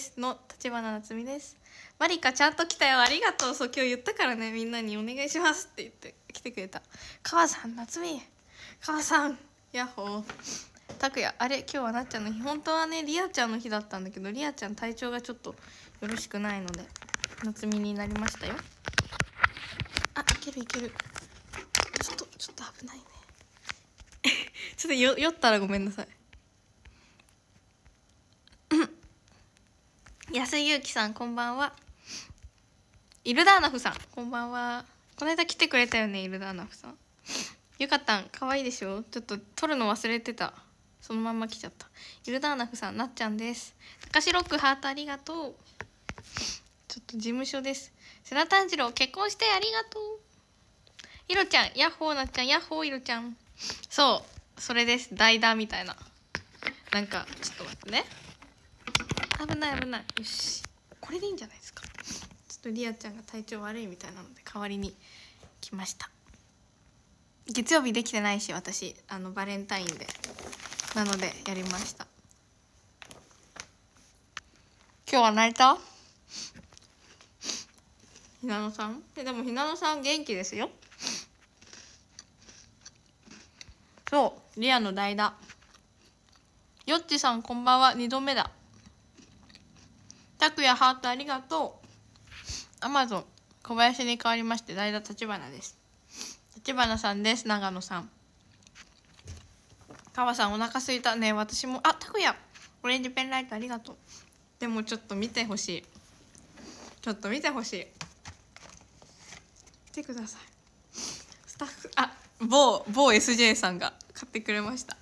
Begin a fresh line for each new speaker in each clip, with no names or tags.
ですの立花夏美ですマリカちゃんと来たよありがとうそう今日言ったからねみんなにお願いしますって言って来てくれた川さん夏美川さんヤッホー拓也あれ今日はなっちゃんの日本当はねリアちゃんの日だったんだけどリアちゃん体調がちょっとよろしくないので夏美になりましたよあいけるいけるちょっとちょっと危ないね ちょっと酔ったらごめんなさい安井うきさんこんばんはイルダーナフさんこんばんはこの間来てくれたよねイルダーナフさんゆかたんかわいいでしょちょっと撮るの忘れてたそのまんま来ちゃったイルダーナフさんなっちゃんですかしロックハートありがとうちょっと事務所です瀬田炭治郎結婚してありがとういろちゃんヤッホーなっちゃんヤッホーいろちゃんそうそれです代打みたいななんかちょっと待ってね危ない危ないよしこれでいいんじゃないですかちょっとりあちゃんが体調悪いみたいなので代わりに来ました月曜日できてないし私あのバレンタインでなのでやりました今日は泣いたひなのさんえでもひなのさん元気ですよそうリアの代打よっちさんこんばんは2度目だ拓くハートありがとう。アマゾン、小林に代わりまして、代打立花です。立花さんです、長野さん。川さん、お腹すいたね、私も。あ、たくやオレンジペンライトありがとう。でもちょっと見てほしい。ちょっと見てほしい。来てください。スタッフ、あ、某、某 SJ さんが買ってくれました。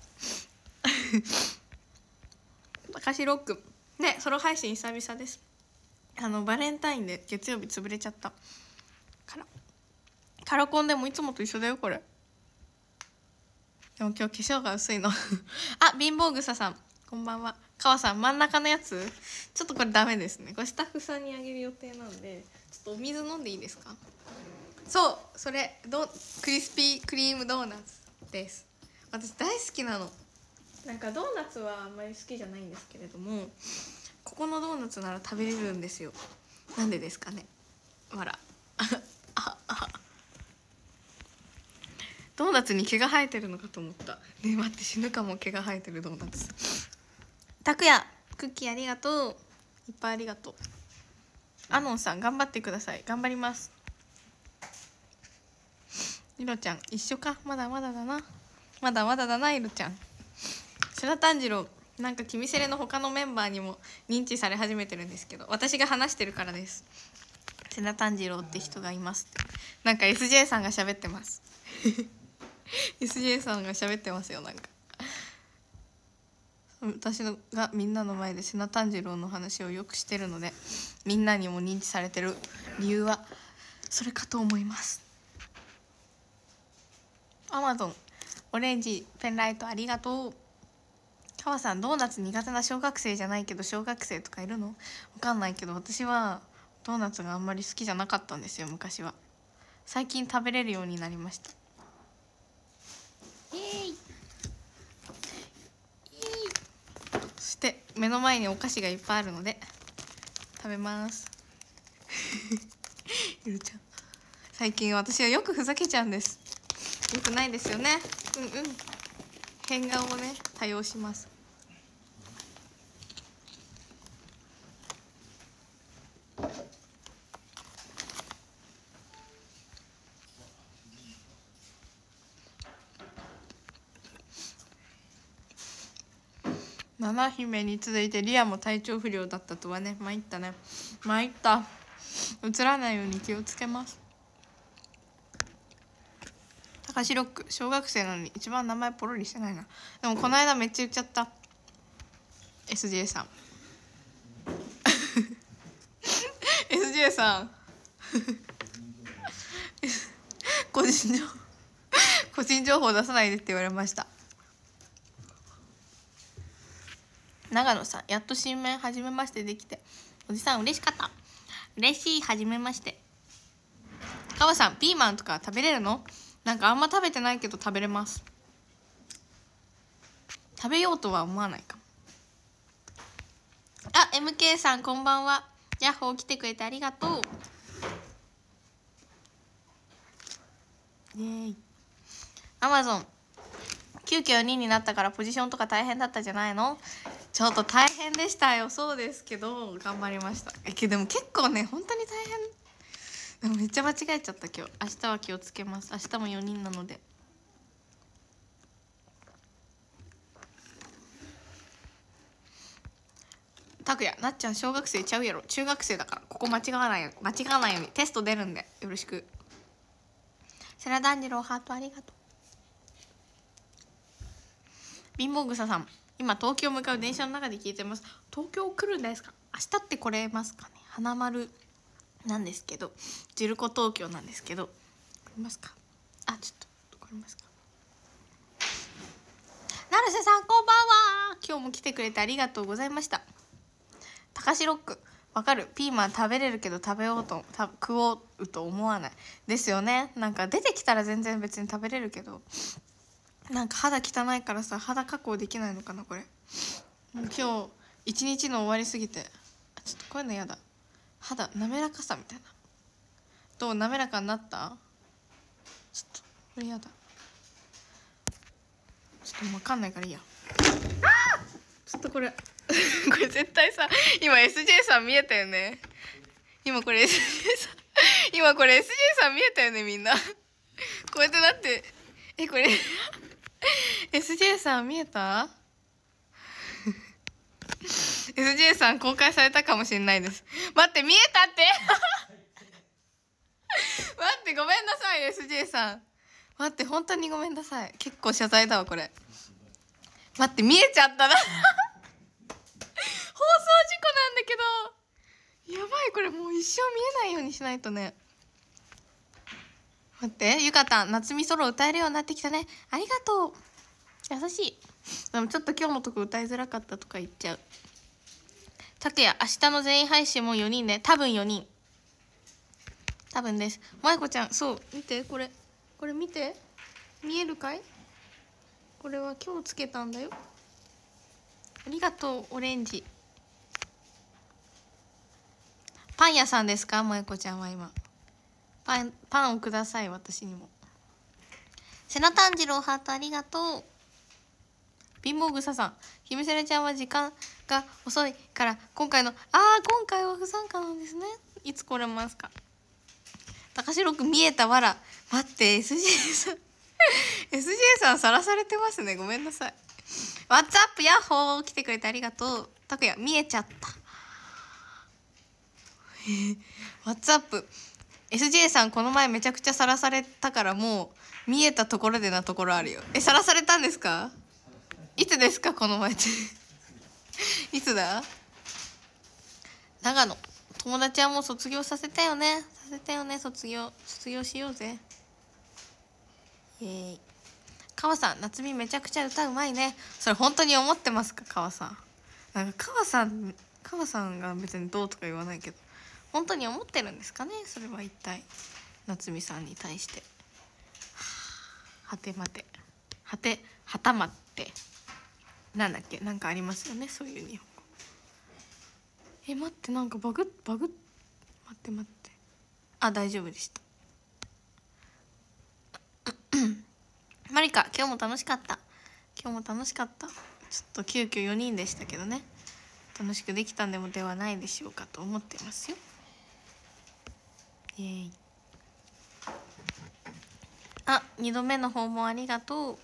高しロック。ねソロ配信久々ですあのバレンタインで月曜日潰れちゃったからカラコンでもいつもと一緒だよこれでも今日化粧が薄いの あ貧乏草さんこんばんは川さん真ん中のやつちょっとこれダメですねこれスタッフさんにあげる予定なんでちょっとお水飲んでいいですかそうそれどクリスピークリームドーナツです私大好きなのなんかドーナツはあんまり好きじゃないんですけれどもここのドーナツなら食べれるんですよなんでですかねわらドーナツに毛が生えてるのかと思ったね待って死ぬかも毛が生えてるドーナツたくやクッキーありがとういっぱいありがとうアノンさん頑張ってください頑張りますいろちゃん一緒かまだまだだなまだまだだないろちゃん白炭治郎なんか君セレの他のメンバーにも認知され始めてるんですけど私が話してるからです瀬田炭治郎って人がいますってなんか SJ さんが喋ってます SJ さんが喋ってますよなんか私がみんなの前で瀬名炭治郎の話をよくしてるのでみんなにも認知されてる理由はそれかと思いますアマゾンオレンジペンライトありがとう川さんドーナツ苦手な小学生じゃないけど小学生とかいるのわかんないけど私はドーナツがあんまり好きじゃなかったんですよ昔は最近食べれるようになりましたそして目の前にお菓子がいっぱいあるので食べます ゆるちゃん最近私はよくふざけちゃうんですよくないですよねうんうん変顔をね多用します花姫に続いてリアも体調不良だったとはね参ったね参った映らないように気をつけます高志ロック小学生なのに一番名前ポロリしてないなでもこの間めっちゃ言っちゃった SJ さん SJ さん 個人情報個人情報出さないでって言われました長野さんやっと新面初めましてできておじさん嬉しかった嬉しい初めまして川さんピーマンとか食べれるのなんかあんま食べてないけど食べれます食べようとは思わないかもあ MK さんこんばんはヤッホー来てくれてありがとうイエーイアマゾン急遽4人になったからポジションとか大変だったじゃないのちょっと大変でしたよそうですけど頑張りましたえ、でも結構ね本当に大変でもめっちゃ間違えちゃった今日明日は気をつけます明日も4人なので拓哉、なっちゃん小学生ちゃうやろ中学生だからここ間違わないよ間違わないようにテスト出るんでよろしくセラダンジローハートありがとう貧乏草さん今東京向かう電車の中で聞いてます東京来るんですか明日って来れますかね花丸なんですけどジルコ東京なんですけど来れますかあちょっと来れますか成瀬さんこんばんは今日も来てくれてありがとうございました高しロックわかるピーマン食べれるけど食べようと食おうと思わないですよねなんか出てきたら全然別に食べれるけどなんか肌汚いからさ肌加工できないのかなこれ今日一日の終わりすぎてちょっとこういうの嫌だ肌滑らかさみたいなどう滑らかになったちょっとこれ嫌だちょっと分かんないからいいやちょっとこれ これ絶対さ今 SJ さん見えたよね今これ SJ さん今これ SJ さん見えたよねみんなこうやってなってえこれ SJ さん見えた ?SJ さん公開されたかもしれないです。待って、見えたって 待って、ごめんなさい、SJ さん。待って、本当にごめんなさい。結構謝罪だわ、これ。待って、見えちゃったな。放送事故なんだけど。やばい、これもう一生見えないようにしないとね。待ってゆかたん夏美ソロ歌えるようになってきたねありがとう優しいでもちょっと今日のとこ歌いづらかったとか言っちゃう拓や明日の全員配信も4人ね多分4人多分ですま子こちゃんそう見てこれこれ見て見えるかいこれは今日つけたんだよありがとうオレンジパン屋さんですか萌えこちゃんは今パンパンをください私にもセナタンジローハートありがとう貧乏草さん姫セラちゃんは時間が遅いから今回のああ今回は不参加なんですねいつ来れますか高城く見えたわら待って SJ さん SJ さんさらされてますねごめんなさいワッツアップヤッホー来てくれてありがとうたくや見えちゃったワッツアップ SJ さんこの前めちゃくちゃさらされたからもう見えたところでなところあるよえさらされたんですかいつですかこの前って いつだ長野友達はもう卒業させたよねさせたよね卒業卒業しようぜイエーイ川さん夏美めちゃくちゃ歌うまいねそれ本当に思ってますか川さんなんか川さん川さんが別にどうとか言わないけど本当に思ってるんですかねそれは一体夏美さんに対してはてまてはてはたまってなんだっけなんかありますよねそういう日本語え待ってなんかバグバグ待って待ってあ大丈夫でした マリカ今日も楽しかった今日も楽しかったちょっと急遽4人でしたけどね楽しくできたんでもではないでしょうかと思ってますよイエイあ二度目の訪問ありがとう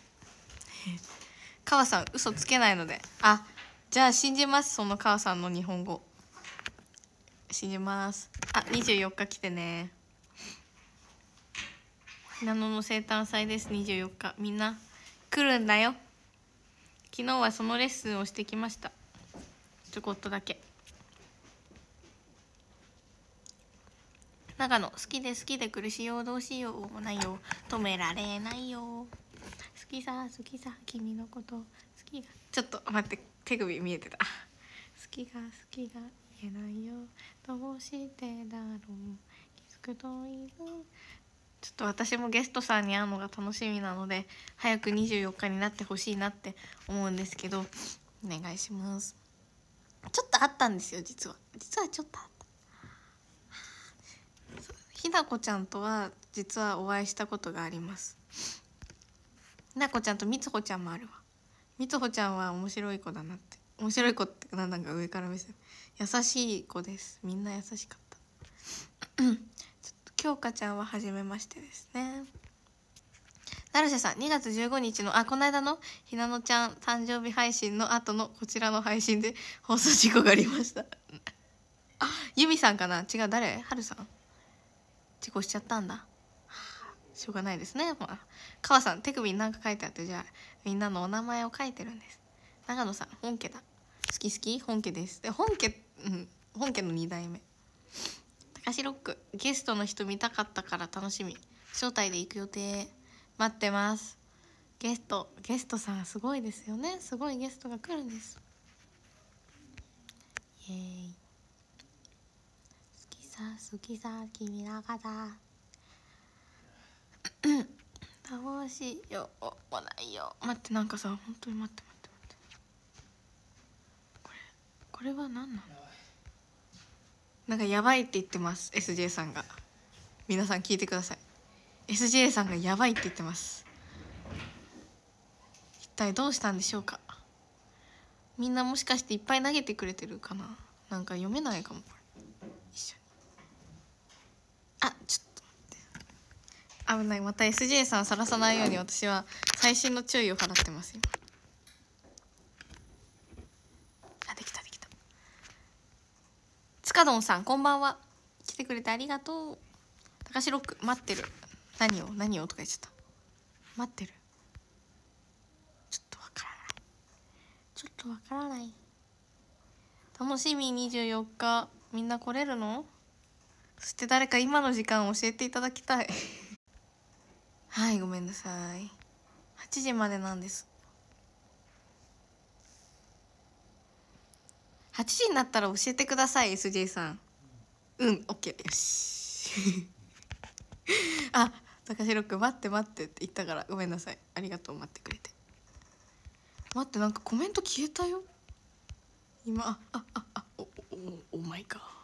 川さん嘘つけないのであじゃあ信じますその川さんの日本語信じますあ24日来てねなのの生誕祭です24日みんな来るんだよ昨日はそのレッスンをしてきましたちょこっとだけ長野好きで好きで苦しいよどうしようもないよ止められないよ好きさ好きさ君のこと好きがちょっと待って手首見えてた好きが好きが言えないよどうしてだろう気づくといいちょっと私もゲストさんに会うのが楽しみなので早く24日になってほしいなって思うんですけどお願いしますちょっとあったんですよ実は実はちょっとあっひなこちゃんとは実はお会いしたことがありますひなこちゃんとみつほちゃんもあるわみつほちゃんは面白い子だなって面白い子ってなんか上から目線優しい子ですみんな優しかった ちょっときょうかちゃんは初めましてですね成瀬さん2月15日のあこの間のひなのちゃん誕生日配信の後のこちらの配信で放送事故がありましたあゆみさんかな違う誰はるさん事故しちゃったんだしょうがないですねまあ川さん手首に何か書いてあってじゃあみんなのお名前を書いてるんです長野さん本家だ好き好き本家ですで本家うん本家の2代目高しロックゲストの人見たかったから楽しみ招待で行く予定待ってますゲストゲストさんすごいですよねすごいゲストが来るんですイエーイさ好きさ君らがだどうしよう来ないよ待ってなんかさ本当に待って待って待ってこれこれは何なのなんかやばいって言ってます SJ さんが皆さん聞いてください SJ さんがやばいって言ってます一体どうしたんでしょうかみんなもしかしていっぱい投げてくれてるかななんか読めないかもこれあちょっと危ないまた SJ さんさらさないように私は最新の注意を払ってます今あできたできたつかどんさんこんばんは来てくれてありがとう高城ロック待ってる何を何をとか言っちゃった待ってるちょっとわからないちょっとわからない楽しみ24日みんな来れるのそして誰か今の時間を教えていただきたいはいごめんなさい8時までなんです8時になったら教えてください SJ さんうん OK よしあ高城くん待って待ってって言ったからごめんなさいありがとう待ってくれて待ってなんかコメント消えたよ今ああああおおお前か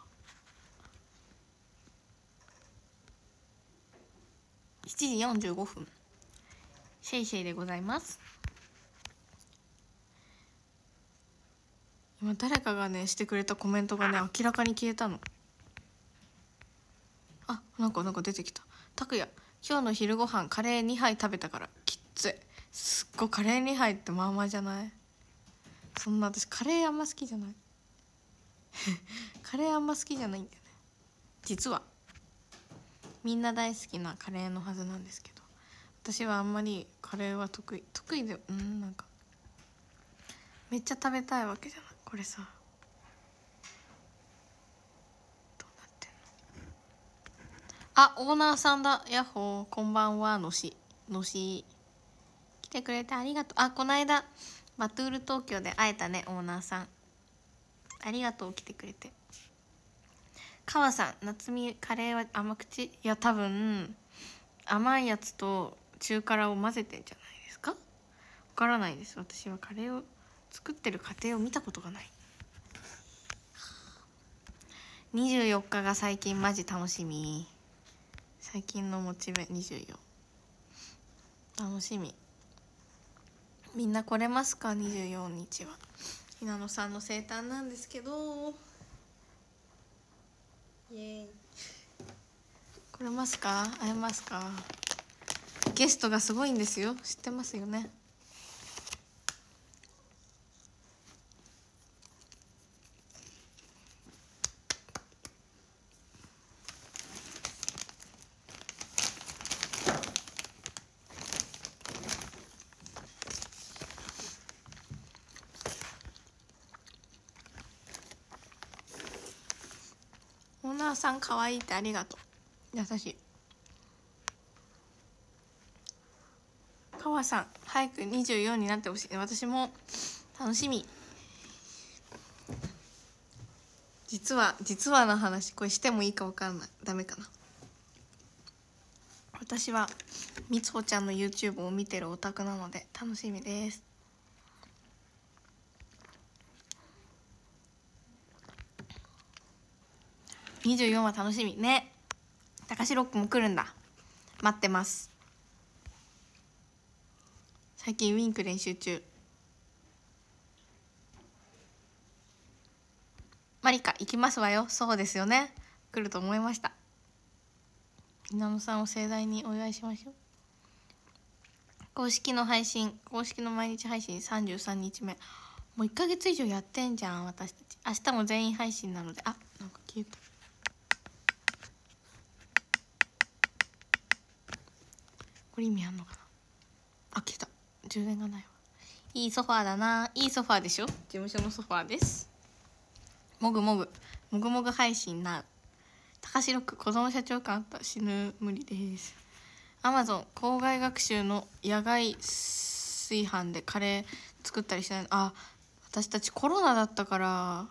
7時45分シェイシェイでございます今誰かがねしてくれたコメントがね明らかに消えたのあなんかなんか出てきた拓也今日の昼ご飯カレー2杯食べたからきっついすっごいカレー2杯ってまあまあじゃないそんな私カレーあんま好きじゃない カレーあんま好きじゃないんだよね実はみんな大好きなカレーのはずなんですけど私はあんまりカレーは得意得意でうんなんかめっちゃ食べたいわけじゃないこれさどうなってんのあオーナーさんだヤッホーこんばんはのしのし来てくれてありがとうあこないだバトゥール東京で会えたねオーナーさんありがとう来てくれて。わさん夏みカレーは甘口いや多分甘いやつと中辛を混ぜてんじゃないですかわからないです私はカレーを作ってる過程を見たことがない24日が最近マジ楽しみ最近のモチベ24楽しみみんな来れますか24日はひなのさんの生誕なんですけどイエーイ来れますか会えますかゲストがすごいんですよ知ってますよねさん可愛いってありがとう優しいかわさん早く24になってほしい私も楽しみ実は実はの話これしてもいいか分かんないダメかな私はみつほちゃんの YouTube を見てるオタクなので楽しみです24話楽しみね高志ロックも来るんだ待ってます最近ウィンク練習中マリカ行きますわよそうですよね来ると思いました稲なのさんを盛大にお祝いしましょう公式の配信公式の毎日配信33日目もう1か月以上やってんじゃん私たち明日も全員配信なのであなんか消えたこれ意味あんのかなあ消えた充電がないわいいソファーだないいソファーでしょ事務所のソファーですもぐもぐもぐもぐ配信な高城く子供社長官あった死ぬ無理ですアマゾン校外学習の野外炊飯でカレー作ったりしないあ私たちコロナだったから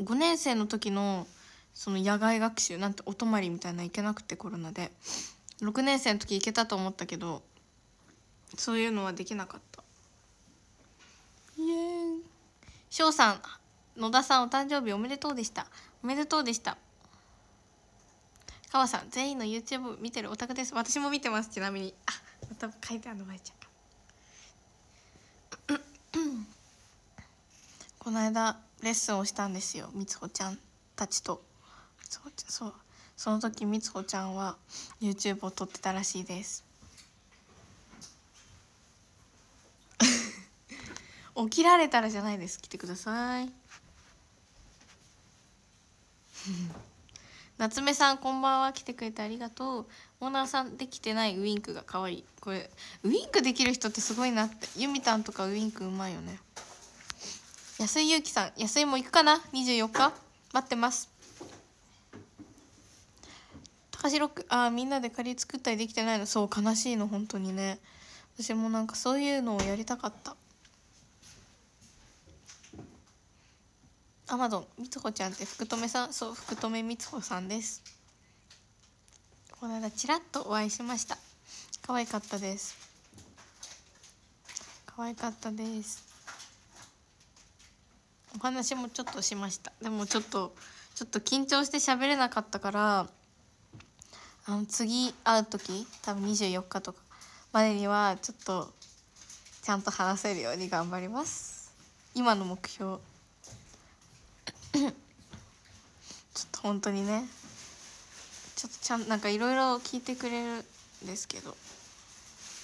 5年生の時のその野外学習なんてお泊まりみたいな行けなくてコロナで6年生の時行けたと思ったけどそういうのはできなかったイエーイ翔さん野田さんお誕生日おめでとうでしたおめでとうでした川さん全員の YouTube 見てるオタクです私も見てますちなみにあまた書いてあるのまいちゃんかこの間レッスンをしたんですよみつほちゃんたちとみつほちゃんそうその時みつこちゃんは YouTube を撮ってたらしいです 起きられたらじゃないです来てください 夏目さんこんばんは来てくれてありがとうオーナーさんできてないウインクが可愛いこれウインクできる人ってすごいなってゆみたんとかウインクうまいよね安井ゆうきさん安井も行くかな24日待ってますハあみんなで仮作ったりできてないのそう悲しいの本当にね私もなんかそういうのをやりたかったアマゾンみつこちゃんって福留さんそう福留みつこさんですこの間ちらっとお会いしました可愛かったです可愛かったですお話もちょっとしましたでもちょっとちょっと緊張して喋れなかったからあの次会う時多分24日とかまでにはちょっとちゃんと話せるように頑張ります今の目標 ちょっと本当にねちょっとちゃんなんかいろいろ聞いてくれるんですけど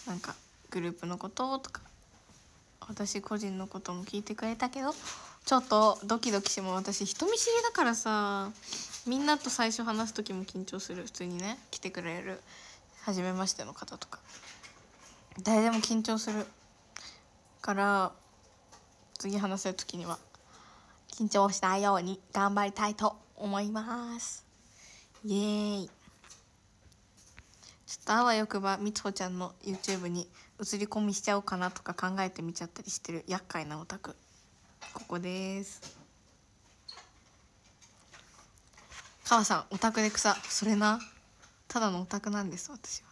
なんかグループのこととか私個人のことも聞いてくれたけどちょっとドキドキしても私人見知りだからさみんなと最初話す時も緊張する普通にね来てくれる初めましての方とか誰でも緊張するから次話せる時には緊張しないように頑張りたいと思いますイエーイちょっとあわよくばみつほちゃんの YouTube に映り込みしちゃおうかなとか考えてみちゃったりしてる厄介なオタクここです川さんオタクで草それなただのオタクなんです私は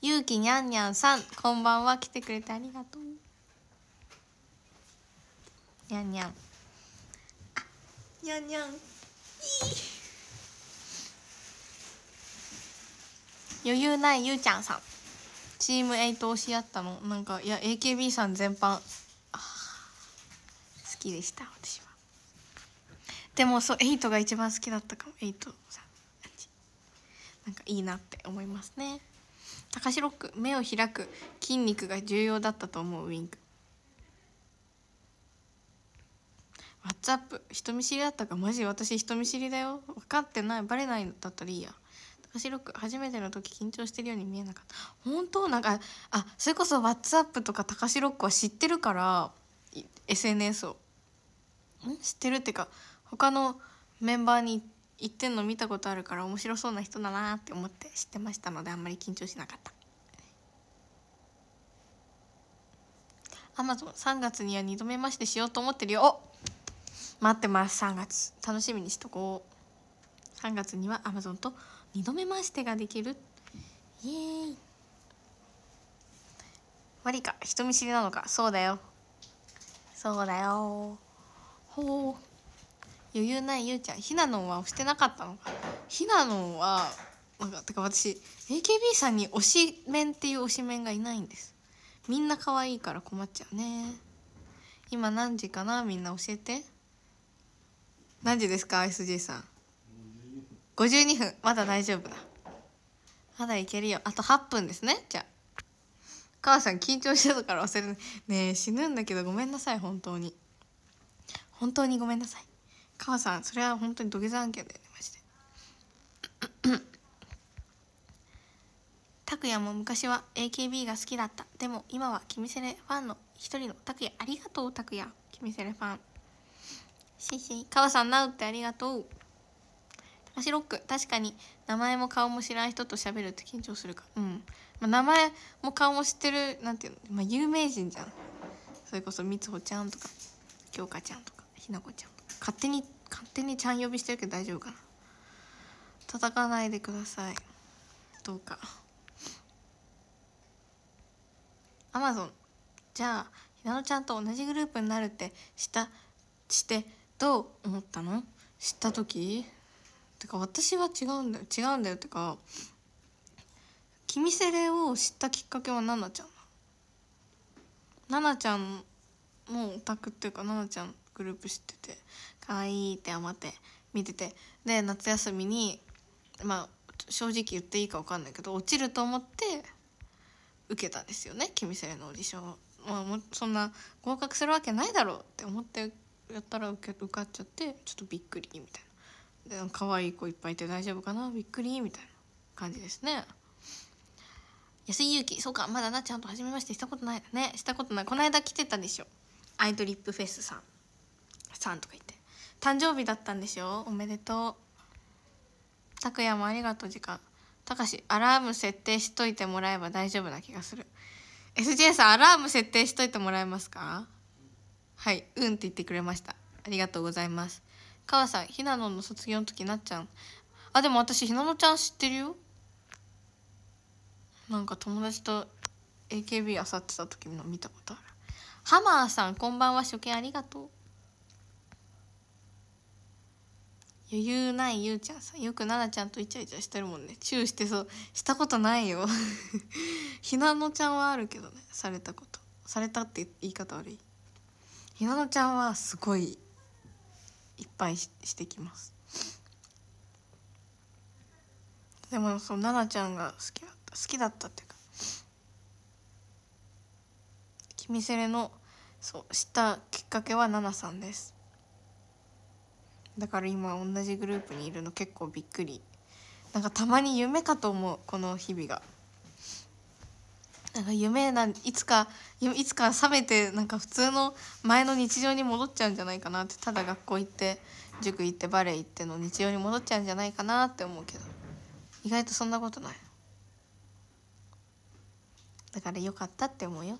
ゆうきにゃんにゃんさんこんばんは来てくれてありがとうにゃんにゃんにゃんにゃん余裕ないゆうちゃんさんチーム8推しやったのなんかいや AKB さん全般好きでした私はでもそうエイトが一番好きだったかもエイトさんなんかいいなって思いますね高城ク目を開く筋肉が重要だったと思うウィンクワッツアップ人見知りだったかマジ私人見知りだよ分かってないバレないんだったらいいや高城区初めての時緊張してるように見えなかった本当なんかあそれこそ WhatsApp とか高城区は知ってるから SNS をん知ってるってか他のメンバーに行ってんの見たことあるから面白そうな人だなって思って知ってましたのであんまり緊張しなかった。アマゾン3月には2度目ましてしようと思ってるよお待ってます3月楽しみにしとこう3月にはアマゾンと2度目ましてができるイエーイ悪いか人見知りなのかそうだよそうだよほう余裕ないゆうちゃんひなのんは押してなかったのかひなのんはなんかてか私 AKB さんに推しメンっていう推しメンがいないんですみんな可愛いから困っちゃうね今何時かなみんな教えて何時ですか s g さん52分まだ大丈夫だまだいけるよあと8分ですねじゃあ母さん緊張してたから忘れないねえ死ぬんだけどごめんなさい本当に本当にごめんなさい母さんそれは本当に土下座案件だよねマジで 拓也も昔は AKB が好きだったでも今は君セレファンの一人の拓也ありがとう拓也君セレファンシシ川さんなうってありがとう高ロック確かに名前も顔も知らん人と喋るって緊張するかうん、まあ、名前も顔も知ってるなんていうの、まあ、有名人じゃんそれこそみつほちゃんとか京香ちゃんとかひなこちゃん勝手に勝手にちゃん呼びしてるけど大丈夫かな叩かないでくださいどうかアマゾンじゃあひなのちゃんと同じグループになるってしたしてどう思ったの知った時てか私は違うんだよ違うんだよってか君セレを知ったきっかけは奈々ちゃん奈々ちゃんもオタクっていうか奈々ちゃんグループ知っててあいって思って見ててで夏休みにまあ正直言っていいか分かんないけど落ちると思って受けたんですよね君生のオーディションまあ、もそんな合格するわけないだろうって思ってやったら受け受かっちゃってちょっとびっくりみたいなで可愛い子いっぱいいて大丈夫かなびっくりみたいな感じですね安井勇気そうかまだなちゃんと初めましてしたことないねしたことないこの間来てたでしょアイドリップフェスさんさんとか言って誕生日だったんでしょおめでとう拓也もありがとう時間たかしアラーム設定しといてもらえば大丈夫な気がする SJ さんアラーム設定しといてもらえますかはいうんって言ってくれましたありがとうございます川さんひなのの卒業の時なっちゃんあでも私ひなのちゃん知ってるよなんか友達と AKB あさってた時の見たことあるハマーさんこんばんは初見ありがとう余裕ないゆうちゃんさんよく奈々ちゃんとイチャイチャしてるもんねチューしてそうしたことないよ ひなのちゃんはあるけどねされたことされたって言い方悪いひなのちゃんはすごいいっぱいしてきますでもその奈々ちゃんが好きだった好きだったっていうか「君セレの」そう知ったきっかけは奈々さんですだから今同じグループにいるの結構びっくりなんかたまに夢かと思うこの日々がなんか夢ないつかいつか覚めてなんか普通の前の日常に戻っちゃうんじゃないかなってただ学校行って塾行ってバレエ行っての日常に戻っちゃうんじゃないかなって思うけど意外とそんなことないだからよかったって思うよ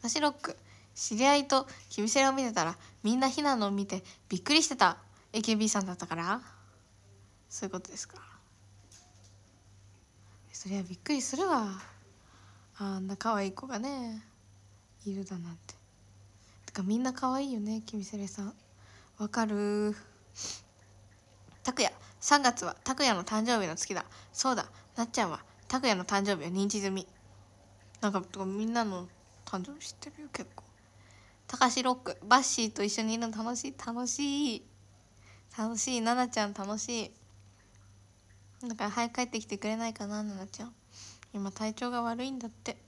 高志ロック知り合いとキビセラを見てたらみんなひなのを見てびっくりしてた AKB さんだったからそういうことですかそりゃびっくりするわあんな可愛い子がねいるだなんててかみんな可愛いよね君セレさんわかる拓也3月は拓也の誕生日の月だそうだなっちゃんは拓也の誕生日を認知済みなんかみんなの誕生日知ってるよ結構たかしロックバッシーと一緒にいるの楽しい楽しい楽しい、ななちゃん楽しい。だから早く帰ってきてくれないかな、ななちゃん。今体調が悪いんだって。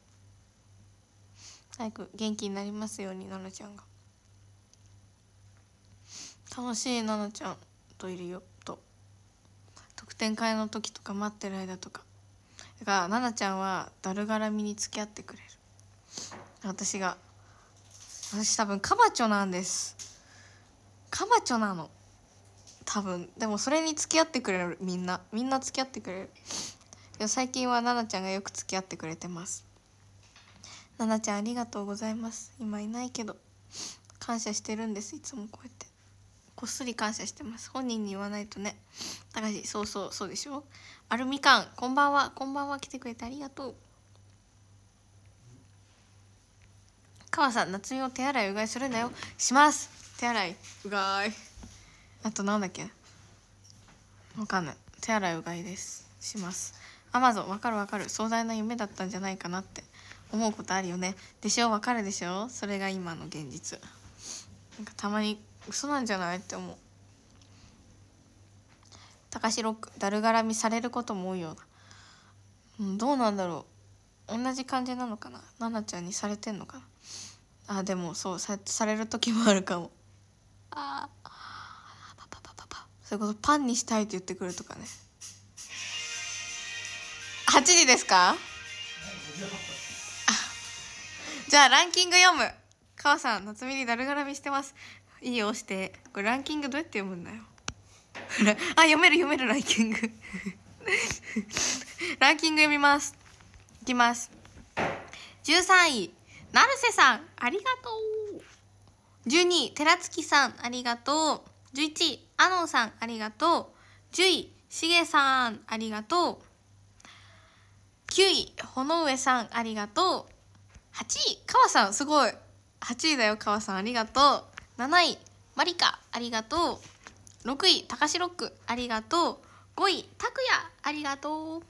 早く元気になりますように、ななちゃんが。楽しい、ななちゃんといるよ、と。特典会の時とか待ってる間とか。だから、ななちゃんはだるがらみに付き合ってくれる。私が、私多分カバチョなんです。カバチョなの。多分でもそれに付き合ってくれるみんなみんな付き合ってくれる最近は奈々ちゃんがよく付き合ってくれてます奈々ちゃんありがとうございます今いないけど感謝してるんですいつもこうやってこっそり感謝してます本人に言わないとねたかしそうそうそうでしょアルミカンこんばんはこんばんは来てくれてありがとう川さん夏美を手洗いうがいするんだよします手洗いうがいあとなんだっけわかんない手洗いうがいですしますアマゾンわかるわかる壮大な夢だったんじゃないかなって思うことあるよねでしょわかるでしょそれが今の現実なんかたまに嘘なんじゃないって思う高志ロッだるがらみされることも多いような、うん、どうなんだろう同じ感じなのかな奈々ちゃんにされてんのかなあでもそうさされる時もあるかもああそれこそパンにしたいって言ってくるとかね8時ですかじゃあランキング読む川さん夏美にだるがらみしてますいいよ押してこれランキングどうやって読むんだよ あ読める読めるランキング ランキング読みますいきます13位成瀬さんありがとう12位寺月さんありがとう11位あのさん、ありがとう。10位、しげさん、ありがとう。9位、ほのうえさん、ありがとう。8位、かわさん、すごい。8位だよ、かわさん、ありがとう。7位、まりか、ありがとう。6位、たかしロック、ありがとう。5位、たくや、ありがとう。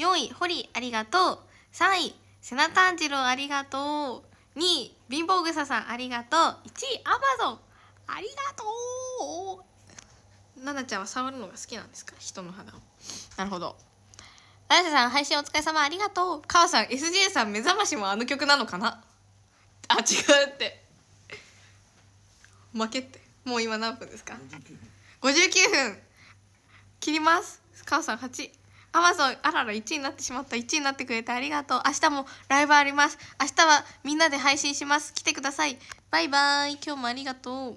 4位、ほり、ありがとう。3位、せなたんじろう、ありがとう。2位、貧乏草さん、ありがとう。1位、アマゾン、ありがとう。ななちゃんは触るのが好きなんですか人の肌をなるほどあやせさん配信お疲れ様ありがとうかわさん SJ さん目覚ましもあの曲なのかなあ違うって負けってもう今何分ですか59分切りますかわさん8アマゾンあらら1位になってしまった1位になってくれてありがとう明日もライブあります明日はみんなで配信します来てくださいバイバイ今日もありがとう